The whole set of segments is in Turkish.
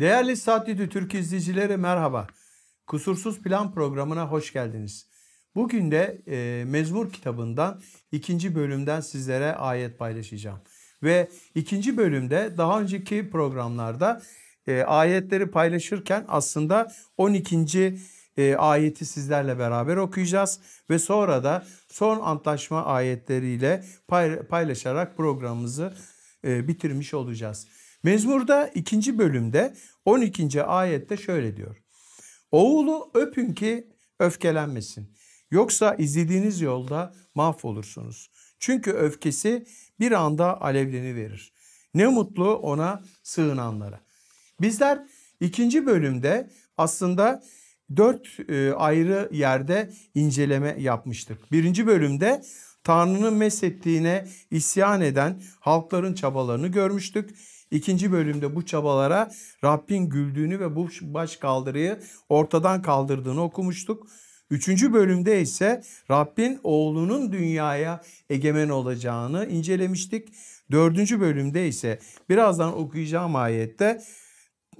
Değerli Saatli Türk izleyicileri merhaba. Kusursuz Plan programına hoş geldiniz. Bugün de e, Mezmur kitabından ikinci bölümden sizlere ayet paylaşacağım. Ve ikinci bölümde daha önceki programlarda e, ayetleri paylaşırken aslında 12. E, ayeti sizlerle beraber okuyacağız. Ve sonra da son antlaşma ayetleriyle pay, paylaşarak programımızı e, bitirmiş olacağız. Mezmur'da ikinci bölümde 12. ayette şöyle diyor. Oğlu öpün ki öfkelenmesin. Yoksa izlediğiniz yolda mahvolursunuz. Çünkü öfkesi bir anda alevleni verir. Ne mutlu ona sığınanlara. Bizler ikinci bölümde aslında dört e, ayrı yerde inceleme yapmıştık. Birinci bölümde Tanrı'nın mesettiğine isyan eden halkların çabalarını görmüştük. İkinci bölümde bu çabalara Rabbin güldüğünü ve bu baş kaldırıyı ortadan kaldırdığını okumuştuk. Üçüncü bölümde ise Rabbin oğlunun dünyaya egemen olacağını incelemiştik. Dördüncü bölümde ise birazdan okuyacağım ayette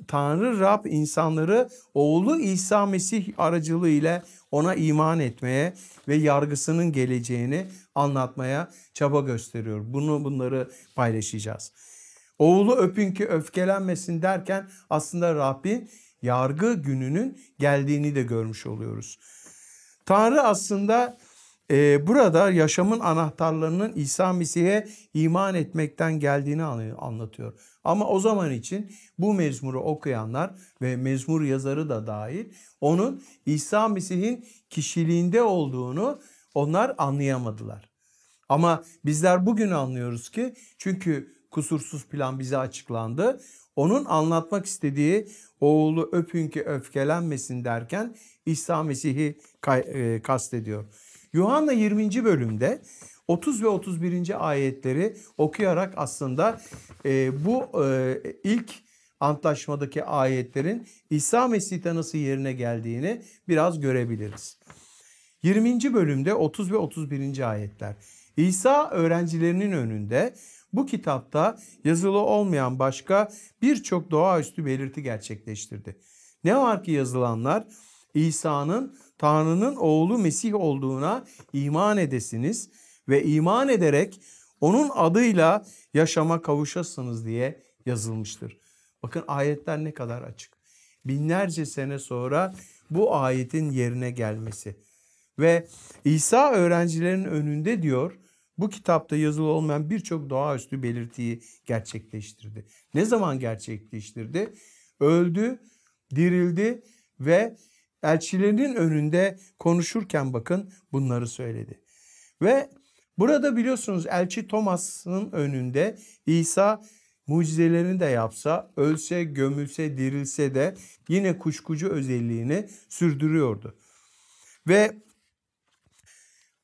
Tanrı Rab insanları oğlu İsa Mesih aracılığı ile ona iman etmeye ve yargısının geleceğini anlatmaya çaba gösteriyor. Bunu bunları paylaşacağız. Oğlu öpün ki öfkelenmesin derken aslında Rabbin yargı gününün geldiğini de görmüş oluyoruz. Tanrı aslında e, burada yaşamın anahtarlarının İsa Mesih'e iman etmekten geldiğini anlatıyor. Ama o zaman için bu mezmuru okuyanlar ve mezmur yazarı da dahil onun İsa Mesih'in kişiliğinde olduğunu onlar anlayamadılar. Ama bizler bugün anlıyoruz ki çünkü kusursuz plan bize açıklandı. Onun anlatmak istediği oğlu öpün ki öfkelenmesin derken İsa Mesih'i e, kastediyor. Yuhanna 20. bölümde 30 ve 31. ayetleri okuyarak aslında e, bu e, ilk antlaşmadaki ayetlerin İsa Mesih'te nasıl yerine geldiğini biraz görebiliriz. 20. bölümde 30 ve 31. ayetler. İsa öğrencilerinin önünde bu kitapta yazılı olmayan başka birçok doğaüstü belirti gerçekleştirdi. Ne var ki yazılanlar İsa'nın Tanrı'nın oğlu Mesih olduğuna iman edesiniz ve iman ederek onun adıyla yaşama kavuşasınız diye yazılmıştır. Bakın ayetler ne kadar açık. Binlerce sene sonra bu ayetin yerine gelmesi. Ve İsa öğrencilerin önünde diyor bu kitapta yazılı olmayan birçok doğaüstü belirtiyi gerçekleştirdi. Ne zaman gerçekleştirdi? Öldü, dirildi ve elçilerinin önünde konuşurken bakın bunları söyledi. Ve burada biliyorsunuz elçi Thomas'ın önünde İsa mucizelerini de yapsa, ölse, gömülse, dirilse de yine kuşkucu özelliğini sürdürüyordu. Ve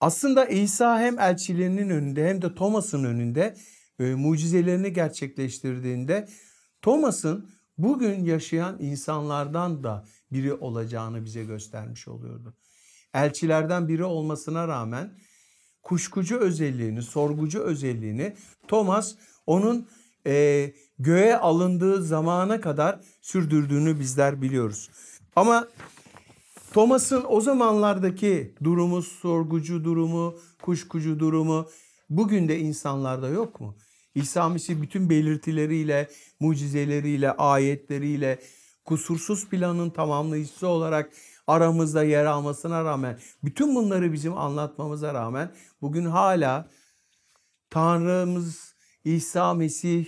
aslında İsa hem elçilerinin önünde hem de Thomas'ın önünde e, mucizelerini gerçekleştirdiğinde Thomas'ın bugün yaşayan insanlardan da biri olacağını bize göstermiş oluyordu. Elçilerden biri olmasına rağmen kuşkucu özelliğini, sorgucu özelliğini Thomas onun e, göğe alındığı zamana kadar sürdürdüğünü bizler biliyoruz. Ama Thomas'ın o zamanlardaki durumu, sorgucu durumu, kuşkucu durumu bugün de insanlarda yok mu? İsa Mesih bütün belirtileriyle, mucizeleriyle, ayetleriyle, kusursuz planın tamamlayıcısı olarak aramızda yer almasına rağmen, bütün bunları bizim anlatmamıza rağmen bugün hala Tanrımız İsa Mesih,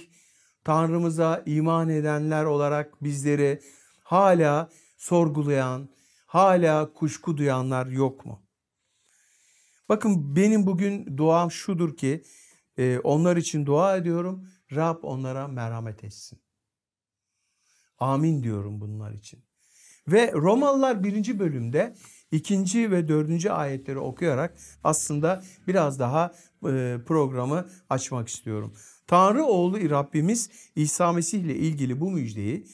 Tanrımıza iman edenler olarak bizleri hala sorgulayan, hala kuşku duyanlar yok mu? Bakın benim bugün duam şudur ki e, onlar için dua ediyorum. Rab onlara merhamet etsin. Amin diyorum bunlar için. Ve Romalılar birinci bölümde ikinci ve dördüncü ayetleri okuyarak aslında biraz daha e, programı açmak istiyorum. Tanrı oğlu Rabbimiz İsa Mesih ile ilgili bu müjdeyi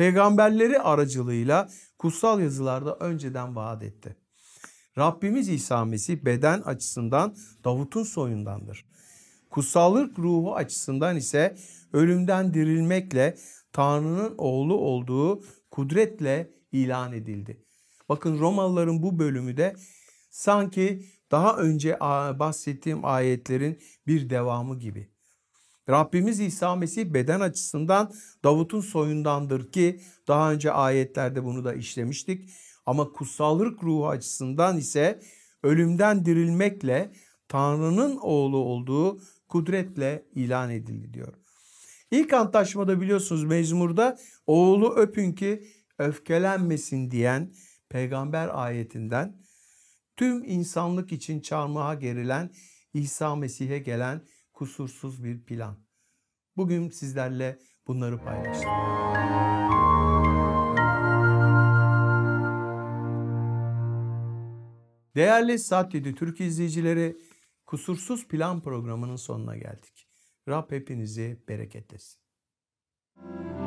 peygamberleri aracılığıyla kutsal yazılarda önceden vaat etti. Rabbimiz İsa Mesih beden açısından Davut'un soyundandır. Kutsallık ruhu açısından ise ölümden dirilmekle Tanrı'nın oğlu olduğu kudretle ilan edildi. Bakın Romalıların bu bölümü de sanki daha önce bahsettiğim ayetlerin bir devamı gibi. Rabbimiz İsa Mesih beden açısından Davut'un soyundandır ki daha önce ayetlerde bunu da işlemiştik. Ama kutsallık ruhu açısından ise ölümden dirilmekle Tanrı'nın oğlu olduğu kudretle ilan edildi diyor. İlk antlaşmada biliyorsunuz mezmurda oğlu öpün ki öfkelenmesin diyen peygamber ayetinden tüm insanlık için çarmıha gerilen İsa Mesih'e gelen kusursuz bir plan. Bugün sizlerle bunları paylaştım. Değerli Saat 7 Türk izleyicileri, Kusursuz Plan programının sonuna geldik. Rab hepinizi bereketlesin. Müzik